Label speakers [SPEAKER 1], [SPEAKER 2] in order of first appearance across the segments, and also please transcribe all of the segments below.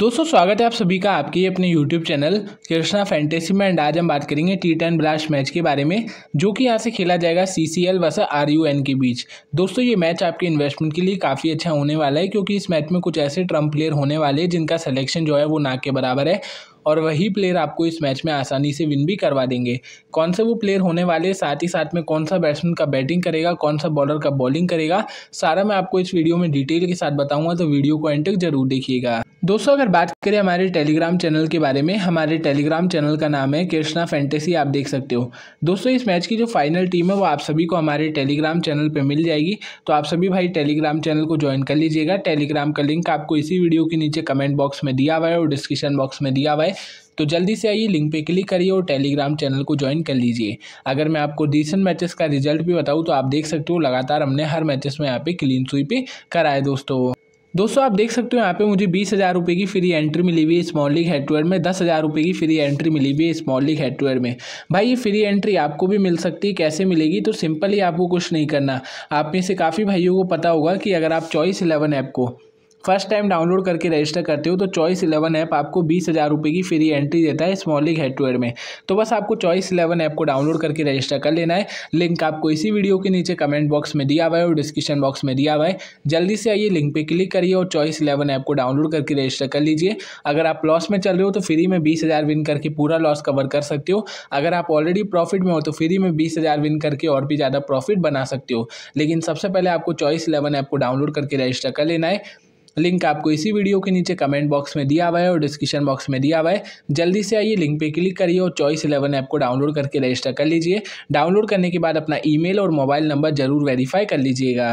[SPEAKER 1] दोस्तों स्वागत है आप सभी का आपके अपने YouTube चैनल कृष्णा फैंटेसी में एंड आज हम बात करेंगे टी टेन ब्लास्ट मैच के बारे में जो कि यहाँ से खेला जाएगा C C L versus R U N K बीच दोस्तों ये मैच आपके इन्वेस्टमेंट के लिए काफ़ी अच्छा होने वाला है क्योंकि इस मैच में कुछ ऐसे ट्रम्प प्लेयर होने वाले हैं जिनका सलेक्शन जो है वो ना के बराबर है और वही प्लेयर आपको इस मैच में आसानी से विन भी करवा देंगे कौन से वो प्लेयर होने वाले साथ ही साथ में कौन सा बैट्समैन का बैटिंग करेगा कौन सा बॉलर का बॉलिंग करेगा सारा मैं आपको इस वीडियो में डिटेल के साथ बताऊँगा तो वीडियो को एंड तक जरूर देखिएगा दोस्तों अगर बात करें हमारे टेलीग्राम चैनल के बारे में हमारे टेलीग्राम चैनल का नाम है कृष्णा फैंटेसी आप देख सकते हो दोस्तों इस मैच की जो फाइनल टीम है वो आप सभी को हमारे टेलीग्राम चैनल पर मिल जाएगी तो आप सभी भाई टेलीग्राम चैनल को ज्वाइन कर लीजिएगा टेलीग्राम का लिंक आपको इसी वीडियो के नीचे कमेंट बॉक्स में दिया हुआ है और डिस्क्रिप्शन बॉक्स में दिया हुआ है तो जल्दी से आइए लिंक पे क्लिक करिए और टेलीग्राम चैनल को ज्वाइन कर लीजिए अगर मैं आपको रिसेंट मैचेस का रिजल्ट भी बताऊँ तो आप देख सकते हो लगातार हमने हर मैचेस में यहाँ पे क्लीन स्वीप कराए दोस्तों दोस्तों आप देख सकते हो यहाँ पे मुझे बीस हज़ार रुपये की फ्री एंट्री मिली हुई है स्मॉल लीग हेडवेयर में दस हज़ार रुपये की फ्री एंट्री मिली हुई है स्मॉल लीग हेडवेयर में भाई ये फ्री एंट्री आपको भी मिल सकती है कैसे मिलेगी तो सिंपली आपको कुछ नहीं करना आप में से काफ़ी भाइयों को पता होगा कि अगर आप चॉइस इलेवन ऐप को फर्स्ट टाइम डाउनलोड करके रजिस्टर करते हो तो चॉइस इलेवन ऐप आपको बीस हज़ार रुपये की फ्री एंट्री देता है small league head to head में तो बस आपको चॉइस इलेवन ऐप को डाउनलोड करके रजिस्टर कर लेना है लिंक आपको इसी वीडियो के नीचे कमेंट बॉक्स में दिया हुआ है और डिस्क्रिप्शन बॉक्स में दिया हुआ है जल्दी से आइए लिंक पर क्लिक करिए और चॉइस इलेवन ऐप को डाउनलोड करके रजिस्टर कर लीजिए अगर आप लॉस में चल रहे हो तो फ्री में बीस हज़ार विन करके पूरा लॉस कवर कर सकते हो अगर आप ऑलरेडी प्रॉफिट में हो तो फ्री में बीस हज़ार विन करके और भी ज़्यादा प्रॉफिट बना सकते हो लेकिन सबसे पहले आपको चॉइस इलेवन ऐप को डाउनलोड करके रजिस्टर कर लेना है लिंक आपको इसी वीडियो के नीचे कमेंट बॉक्स में दिया हुआ है और डिस्क्रिप्शन बॉक्स में दिया हुआ है जल्दी से आइए लिंक पर क्लिक करिए और चॉइस इलेवन ऐप को डाउनलोड करके रजिस्टर कर लीजिए डाउनलोड करने के बाद अपना ईमेल और मोबाइल नंबर जरूर वेरीफाई कर लीजिएगा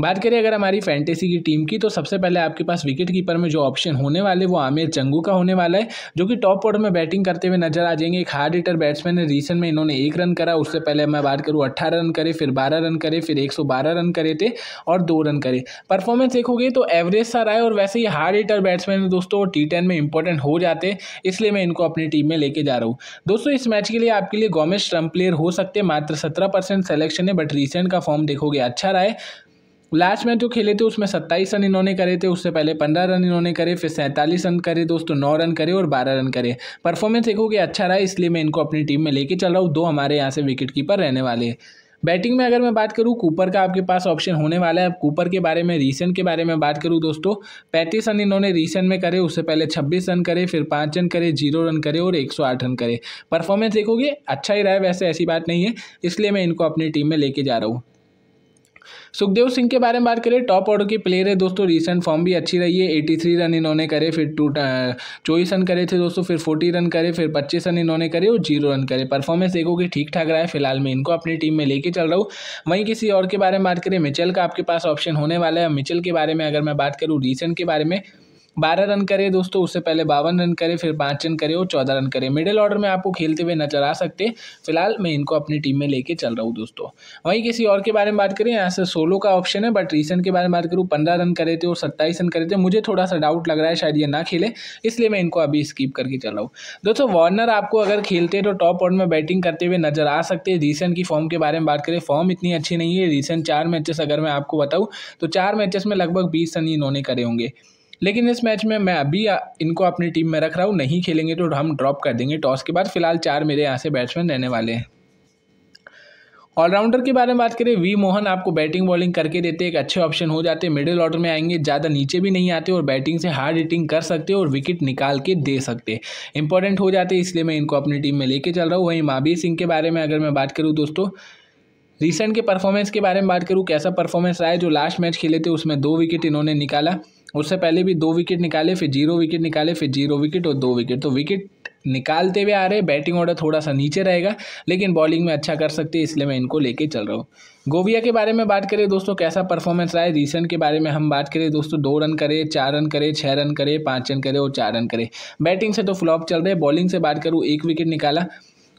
[SPEAKER 1] बात करें अगर हमारी फैंटेसी की टीम की तो सबसे पहले आपके पास विकेट कीपर में जो ऑप्शन होने वाले वो आमिर चंगू का होने वाला है जो कि टॉप ऑर्डर में बैटिंग करते हुए नजर आ जाएंगे एक हार्ड हिटर बैट्समैन है रिसेंट में इन्होंने एक रन करा उससे पहले मैं बात करूँ अट्ठारह रन करे फिर बारह रन करे फिर एक रन करे थे और दो रन करे परफॉर्मेंस देखोगे तो एवरेज सा रहा है और वैसे ही हार्ड हिटर बैट्समैन है दोस्तों टी टेन में इंपॉर्टेंट हो जाते इसलिए मैं इनको अपनी टीम में लेके जा रहा हूँ दोस्तों इस मैच के लिए आपके लिए गोमेश ट्रम्प प्लेयर हो सकते मात्र सत्रह परसेंट सेलेक्शन है बट रिसेंट का फॉर्म देखोगे अच्छा रहा है लास्ट मैच जो खेले थे उसमें सत्ताईस रन इन्होंने करे थे उससे पहले पंद्रह रन इन्होंने करे फिर सैंतालीस रन करे दोस्तों नौ रन करे और बारह रन करे परफॉर्मेंस देखो कि अच्छा रहा इसलिए मैं इनको अपनी टीम में लेके चल रहा हूँ दो हमारे यहाँ से विकेट कीपर रहने वाले हैं बैटिंग में अगर मैं बात करूँ कूपर का आपके पास ऑप्शन होने वाला है अब कूपर के बारे में रीसेंट के बारे में बात करूँ दोस्तों पैंतीस रन इन्होंने रीसेंट में करे उससे पहले छब्बीस रन करे फिर पाँच रन करे जीरो रन करे और एक सौ आठ रन करे परफॉर्मेंस देखोगे अच्छा ही रहा है वैसे ऐसी बात नहीं है इसलिए मैं इनको अपनी टीम में लेके जा रहा हूँ सुखदेव सिंह के बारे में बात करें टॉप ऑर्डर के प्लेयर है दोस्तों रिसेंट फॉर्म भी अच्छी रही है एटी थ्री रन इन्होंने करे फिर टू चौबीस रन करे थे दोस्तों फिर फोर्टी रन करे फिर पच्चीस रन इन्होंने करे और जीरो रन करे परफॉर्मेंस देखोगे ठीक ठाक रहा है फिलहाल मैं इनको अपनी टीम में लेके चल रहा हूँ वहीं किसी और के बारे में बात करें मिचल का आपके पास ऑप्शन होने वाला है मिचल के बारे में अगर मैं बात करूँ रिसेंट के बारे में बारह रन करे दोस्तों उससे पहले बावन रन करे फिर पाँच रन करे और चौदह रन करे मिडिल ऑर्डर में आपको खेलते हुए नजर आ सकते फिलहाल मैं इनको अपनी टीम में लेके चल रहा हूँ दोस्तों वहीं किसी और के बारे में बात करें यहाँ से सोलो का ऑप्शन है बट रीसेंट के बारे में बात करूँ पंद्रह रन करे थे और सत्ताईस रन करे थे मुझे थोड़ा सा डाउट लग रहा है शायद ये ना खेले इसलिए मैं इनको अभी स्कीप करके चल रहा हूँ दोस्तों वार्नर आपको अगर खेलते तो टॉप ऑर्डर में बैटिंग करते हुए नजर आ सकते हैं रीसेंट की फॉर्म के बारे में बात करें फॉर्म इतनी अच्छी नहीं है रीसेंट चार मैचेस अगर मैं आपको बताऊँ तो चार मैचेस में लगभग बीस रन इन्होंने करे होंगे लेकिन इस मैच में मैं अभी इनको अपनी टीम में रख रहा हूँ नहीं खेलेंगे तो हम ड्रॉप कर देंगे टॉस के बाद फिलहाल चार मेरे यहाँ से बैट्समैन रहने वाले हैं ऑलराउंडर के बारे में बात करें वी मोहन आपको बैटिंग बॉलिंग करके देते एक अच्छे ऑप्शन हो जाते मिडिल ऑर्डर में आएंगे ज़्यादा नीचे भी नहीं आते और बैटिंग से हार्ड हिटिंग कर सकते और विकेट निकाल के दे सकते इंपॉर्टेंट हो जाते इसलिए मैं इनको अपनी टीम में लेके चल रहा हूँ वहीं माबीर सिंह के बारे में अगर मैं बात करूँ दोस्तों रिसेंट के परफॉर्मेंस के बारे में बात करूँ कैसा परफॉर्मेंस रहा है जो लास्ट मैच खेले थे उसमें दो विकेट इन्होंने निकाला उससे पहले भी दो विकेट निकाले फिर जीरो विकेट निकाले फिर जीरो विकेट और दो विकेट तो विकेट निकालते हुए आ रहे बैटिंग ऑर्डर थोड़ा सा नीचे रहेगा लेकिन बॉलिंग में अच्छा कर सकते हैं इसलिए मैं इनको लेके चल रहा हूँ गोविया के बारे में बात करें दोस्तों कैसा परफॉर्मेंस रहा है रिसेंट के बारे में हम बात करें दोस्तों दो रन करे चार रन करे छः रन करे पाँच रन करे और चार रन करे बैटिंग से तो फ्लॉप चल रहे बॉलिंग से बात करूँ एक विकेट निकाला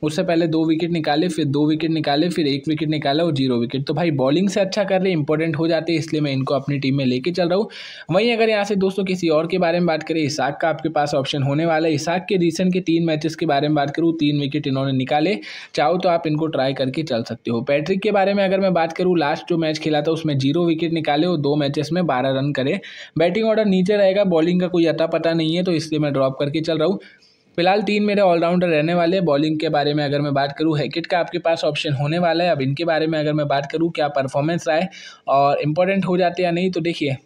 [SPEAKER 1] उससे पहले दो विकेट निकाले फिर दो विकेट निकाले फिर एक विकेट निकाला और जीरो विकेट तो भाई बॉलिंग से अच्छा कर रहे इंपॉर्टेंट हो जाते हैं इसलिए मैं इनको अपनी टीम में लेके चल रहा हूँ वहीं अगर यहाँ से दोस्तों किसी और के बारे में बात करें इसाक का आपके पास ऑप्शन होने वाला है इसाक के रिसेंट के तीन मैचेस के बारे में बात करूँ तीन विकेट इन्होंने निकाले चाहो तो आप इनको ट्राई करके चल सकते हो पैट्रिक के बारे में अगर मैं बात करूँ लास्ट जो मैच खेला था उसमें जीरो विकेट निकाले और दो मैचेस में बारह रन करे बैटिंग ऑर्डर नीचे रहेगा बॉलिंग का कोई अता पता नहीं है तो इसलिए मैं ड्रॉप करके चल रहा हूँ फिलहाल तीन मेरे ऑलराउंडर रहने वाले हैं बॉलिंग के बारे में अगर मैं बात करूँ हैकेट का आपके पास ऑप्शन होने वाला है अब इनके बारे में अगर मैं बात करूँ क्या परफॉर्मेंस रहा है और इंपॉर्टेंट हो जाते या नहीं तो देखिए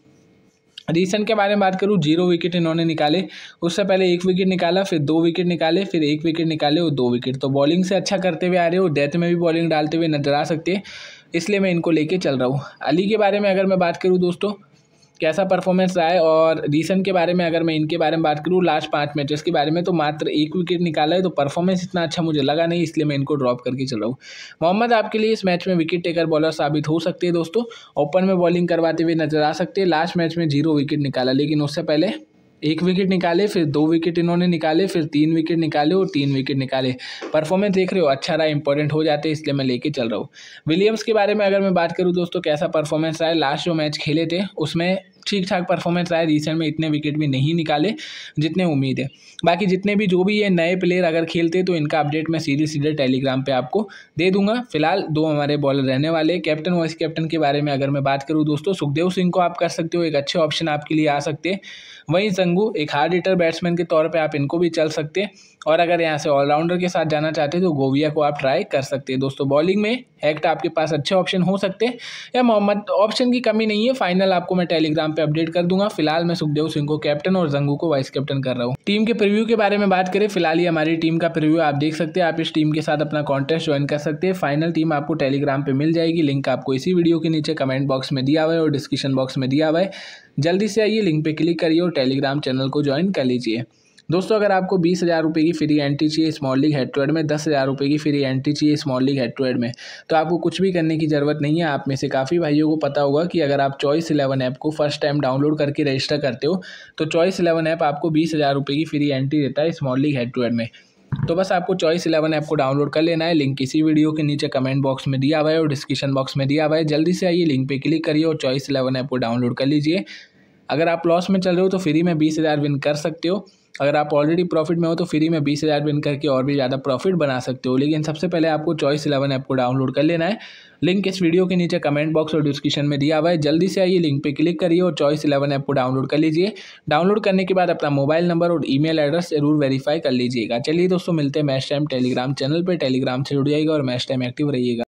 [SPEAKER 1] रीसेंट के बारे में बात करूँ जीरो विकेट इन्होंने निकाले उससे पहले एक विकेट निकाला फिर दो विकेट निकाले फिर एक विकेट निकाले और दो विकेट तो बॉलिंग से अच्छा करते हुए आ रहे हो डेथ में भी बॉलिंग डालते हुए नजर आ सकते हैं इसलिए मैं इनको लेके चल रहा हूँ अली के बारे में अगर मैं बात करूँ दोस्तों कैसा परफॉर्मेंस रहा है और रीसेंट के बारे में अगर मैं इनके बारे में बात करूँ लास्ट पाँच मैचेस के बारे में तो मात्र एक विकेट निकाला है तो परफॉर्मेंस इतना अच्छा मुझे लगा नहीं इसलिए मैं इनको ड्रॉप करके चलाऊँ हूँ मोहम्मद आपके लिए इस मैच में विकेट टेकर बॉलर साबित हो सकते हैं दोस्तों ओपन में बॉलिंग करवाते हुए नजर आ सकते हैं लास्ट मैच में जीरो विकेट निकाला लेकिन उससे पहले एक विकेट निकाले फिर दो विकेट इन्होंने निकाले फिर तीन विकेट निकाले और तीन विकेट निकाले परफॉर्मेंस देख रहे हो अच्छा रहा इंपॉर्टेंट हो जाते इसलिए मैं लेके चल रहा हूँ विलियम्स के बारे में अगर मैं बात करूँ दोस्तों कैसा परफॉर्मेंस रहा है लास्ट जो मैच खेले थे उसमें ठीक ठाक परफॉर्मेंस रहा है रिसेंट में इतने विकेट भी नहीं निकाले जितने उम्मीद है बाकी जितने भी जो भी ये नए प्लेयर अगर खेलते तो इनका अपडेट मैं सीधे सीधे टेलीग्राम पर आपको दे दूंगा फिलहाल दो हमारे बॉलर रहने वाले कैप्टन वाइस कैप्टन के बारे में अगर मैं बात करूँ दोस्तों सुखदेव सिंह को आप कर सकते हो एक अच्छे ऑप्शन आपके लिए आ सकते हैं वहीं संगू एक हार्ड हिटर बैट्समैन के तौर पर आप इनको भी चल सकते हैं और अगर यहाँ से ऑलराउंडर के साथ जाना चाहते हैं तो गोविया को आप ट्राई कर सकते हैं दोस्तों बॉलिंग में हैक्ट आपके पास अच्छे ऑप्शन हो सकते हैं या मोहम्मद ऑप्शन की कमी नहीं है फाइनल आपको मैं टेलीग्राम पे अपडेट कर दूंगा फिलहाल मैं सुखदेव सिंह को कैप्टन और जंगू को वाइस कैप्टन कर रहा हूँ टीम के प्रिव्यू के बारे में बात करें फिलहाल ही हमारी टीम का प्रिव्यू आप देख सकते हैं आप इस टीम के साथ अपना कॉन्टेस्ट ज्वाइन कर सकते हैं फाइनल टीम आपको टेलीग्राम पर मिल जाएगी लिंक आपको इसी वीडियो के नीचे कमेंट बॉक्स में दिया हुआ है और डिस्क्रिप्शन बॉक्स में दिया हुआ है जल्दी से आइए लिंक पर क्लिक करिए और टेलीग्राम चैनल को ज्वाइन कर लीजिए दोस्तों अगर आपको बीस हज़ार रुपये की फ्री एंट्री चाहिए small league head to head में दस हज़ार रुपये की फ्री एंट्री चाहिए small league head to head में तो आपको कुछ भी करने की ज़रूरत नहीं है आप में से काफ़ी भाइयों को पता होगा कि अगर आप चॉइस इलेवन ऐप को फर्स्ट टाइम डाउनलोड करके रजिस्टर करते हो तो चॉइस इलेवन ऐप आपको बीस हज़ार रुपये की फ्री एंट्री देता है small league head to head में तो बस आपको चॉइस इलेवन ऐप को डाउनलोड कर लेना है लिंक इसी वीडियो के नीचे कमेंट बॉक्स में दिया हुआ है और डिस्क्रिप्शन बॉक्स में दिया हुआ है जल्दी से आइए लिंक पे क्लिक करिए और चॉइस इलेवन ऐप को डाउनलोड कर लीजिए अगर आप लॉस में चल रहे हो तो फ्री में बीस हज़ार विन कर सकते हो अगर आप ऑलरेडी प्रॉफिट में हो तो फ्री में बीस हज़ार विन करके और भी ज़्यादा प्रॉफिट बना सकते हो लेकिन सबसे पहले आपको चॉइस इलेवन ऐप को डाउनलोड कर लेना है लिंक इस वीडियो के नीचे कमेंट बॉक्स और डिस्क्रिप्शन में दिया हुआ है जल्दी से आइए लिंक पे क्लिक करिए और चॉइस इलेवन ऐप को डाउनलोड कर लीजिए डाउनलोड करने के बाद अपना मोबाइल नंबर और ई एड्रेस जरूर वेरीफाई कर लीजिएगा चलिए दोस्तों मिलते हैं मैच टाइम टेलीग्राम चैनल पर टेलीग्राम से जुड़ जाइएगा और मैच टाइम एक्टिव रहिएगा